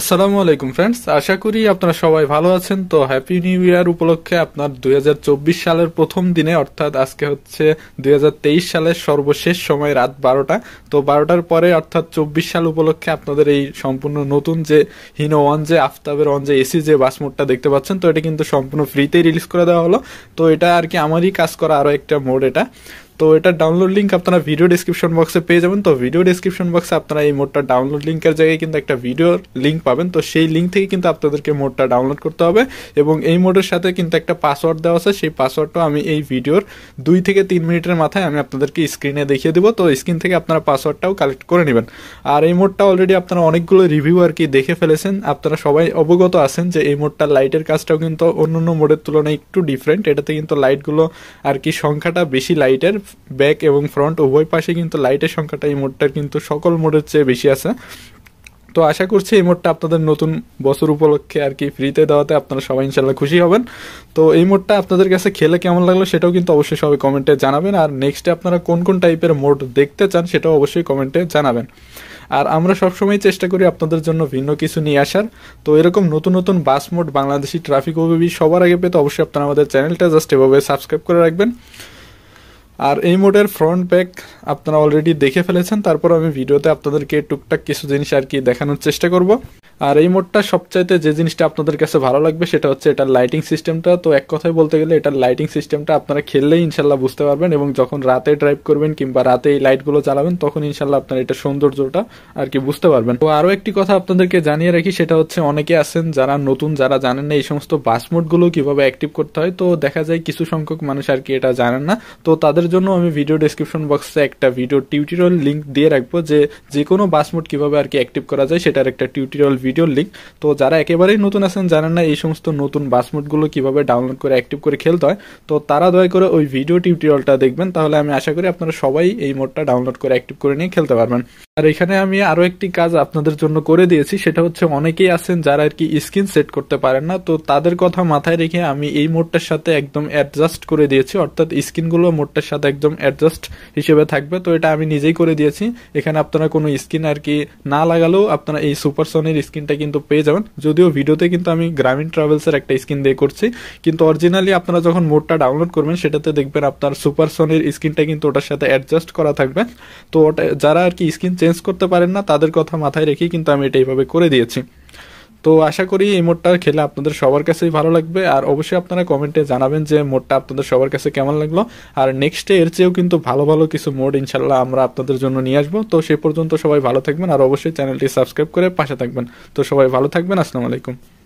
আসসালামু আলাইকুম ফ্রেন্ডস আশা করি আপনারা সবাই ভালো আছেন তো হ্যাপি নিউ ইয়ার উপলক্ষে আপনার দুই সালের প্রথম দিনে অর্থাৎ আজকে হচ্ছে দুই সালের সর্বশেষ সময় রাত বারোটা তো বারোটার পরে অর্থাৎ চব্বিশ সাল উপলক্ষে আপনাদের এই সম্পূর্ণ নতুন যে হিনো ওয়ান যে আফতাবের ওয়ান যে এসি যে বাসমোডটা দেখতে পাচ্ছেন তো এটা কিন্তু সম্পূর্ণ ফ্রিতেই রিলিজ করে দেওয়া হলো তো এটা আর কি আমারই কাজ করা আরও একটা মোড এটা তো এটা ডাউনলোড লিঙ্ক আপনারা ভিডিও ডিসক্রিপশন বক্সে পেয়ে যাবেন তো ভিডিও ডিসক্রিপশন বক্সে আপনারা এই মোডটা ডাউনলোড লিঙ্কের জায়গায় কিন্তু একটা ভিডিও লিঙ্ক পাবেন তো সেই লিঙ্ক থেকে কিন্তু আপনাদেরকে মোডটা ডাউনলোড করতে হবে এবং এই মোডের সাথে কিন্তু একটা পাসওয়ার্ড দেওয়া আছে সেই পাসওয়ার্ডটা আমি এই ভিডিওর দুই থেকে তিন মিনিটের মাথায় আমি আপনাদেরকে স্ক্রিনে দেখিয়ে দেবো তো স্ক্রিন থেকে আপনারা পাসওয়ার্ডটাও কালেক্ট করে নেবেন আর এই মোডটা অলরেডি আপনারা অনেকগুলো রিভিউ আর কি দেখে ফেলেছেন আপনারা সবাই অবগত আছেন যে এই মোডটা লাইটের কাজটাও কিন্তু অন্য অন্য মোডের তুলনায় একটু ডিফারেন্ট এটাতে কিন্তু লাইটগুলো আর কি সংখ্যাটা বেশি লাইটের ব্যাক এবং ফ্রন্ট উভয় পাশে কিন্তু লাইটের সংখ্যাটা এই মোডটার কিন্তু সকল মোডের চেয়ে বেশি আছে তো আশা করছি এই মোডটা আপনাদের নতুন বছর উপলক্ষে আর কি ফ্রিতে দেওয়াতে আপনারা সবাই ইনশাল্লাহ খুশি হবেন তো এই মোডটা আপনাদের কাছে খেলে কেমন লাগলো সেটাও কিন্তু অবশ্যই সবাই কমেন্টে জানাবেন আর নেক্সটে আপনারা কোন কোন টাইপের মোড দেখতে চান সেটাও অবশ্যই কমেন্টে জানাবেন আর আমরা সবসময় চেষ্টা করি আপনাদের জন্য ভিন্ন কিছু নিয়ে আসার তো এরকম নতুন নতুন bus mode Bangladeshi traffic OBB সবার আগে পেতে অবশ্যই আপনারা আমাদের চ্যানেলটা জাস্ট এভাবে সাবস্ক্রাইব করে রাখবেন আর এই মোডের ফ্রন্ট ব্যাক আপনারা অলরেডি দেখে ফেলেছেন তারপর আমি ভিডিওতে আপনাদেরকে টুকটাক কিছু জিনিস আর কি দেখানোর চেষ্টা করব আর এই মোডটা সবচাইতে যে জিনিসটা আপনাদের কাছে ভালো লাগবে সেটা হচ্ছে এটার লাইটিং সিস্টেমটা তো এক কথায় বলতে গেলে এটার লাইটিং সিস্টেমটা আপনারা খেললেই ইনশাল্লাহ বুঝতে পারবেন এবং যখন রাতে ড্রাইভ করবেন কিংবা রাতে এই লাইটগুলো চালাবেন তখন ইনশাল্লাহ আপনার এটা সৌন্দর্যটা আর কি বুঝতে পারবেন তো আরও একটি কথা আপনাদেরকে জানিয়ে রাখি সেটা হচ্ছে অনেকে আছেন যারা নতুন যারা জানেন না এই সমস্ত বাস মোডগুলো কিভাবে অ্যাক্টিভ করতে হয় তো দেখা যায় কিছু সংখ্যক মানুষ আর কি এটা জানেন না তো তাদের জন্য আমি ভিডিও ডিসক্রিপশন বক্সে একটা ভিডিও টিউটোরিয়াল লিঙ্ক দিয়ে রাখবো যে যে কোনো বাস মোড কিভাবে আর কি অ্যাক্টিভ করা যায় সেটার একটা টিউটোরিয়াল ভিডিওর লিঙ্ক তো যারা একেবারেই নতুন আছেন জানেন না এই সমস্ত নতুন বাস কিভাবে ডাউনলোড করে অ্যাক্টিভ করে খেলতে হয় তো তারা দয়া করে ওই ভিডিও টিউটোরিয়ালটা দেখবেন তাহলে আমি আশা করি আপনারা সবাই এই মোডটা ডাউনলোড করে অ্যাক্টিভ করে নিয়ে খেলতে পারবেন আর এখানে আমি আরো একটি কাজ আপনাদের জন্য করে দিয়েছি সেটা হচ্ছে অনেকেই আছেন যারা আর কি স্ক্রিন সেট করতে পারেন না তো তাদের কথা মাথায় রেখে আমি এই মোডটার সাথে একদম অ্যাডজাস্ট করে দিয়েছি অর্থাৎ স্ক্রিনগুলো মোডটার সাথে একদম অ্যাডজাস্ট হিসেবে থাকবে তো এটা আমি নিজেই করে দিয়েছি এখানে আপনারা কোনো স্ক্রিন আর কি না লাগালেও আপনারা এই সুপারসনের স্ক্রিনটা কিন্তু পেয়ে যাবেন যদিও ভিডিওতে কিন্তু আমি গ্রামীণ ট্রাভেলসের একটা স্ক্রিন দিয়ে করছি কিন্তু অরিজিনালি আপনারা যখন মোডটা ডাউনলোড করবেন সেটাতে দেখবেন আপনার সুপারসনের স্ক্রিনটা কিন্তু ওটার সাথে অ্যাডজাস্ট করা থাকবে তো ওটা যারা আর কি স্ক্রিন চেঞ্জ করতে পারেন না তাদের কথা মাথায় রেখেই কিন্তু আমি এটা এইভাবে করে দিয়েছি তো আশা করি এই মোডটা খেলে আপনাদের সবার কাছেই ভালো লাগবে আর অবশ্যই আপনারা কমেন্টে জানাবেন যে মোডটা আপনাদের সবার কাছে কেমন লাগলো আর নেক্সটে এর চেয়েও কিন্তু ভালো ভালো কিছু মোড ইনশাল্লাহ আমরা আপনাদের জন্য নিয়ে আসবো তো সে পর্যন্ত সবাই ভালো থাকবেন আর অবশ্যই চ্যানেলটি সাবস্ক্রাইব করে পাশে থাকবেন তো সবাই ভালো থাকবেন আসসালামু আলাইকুম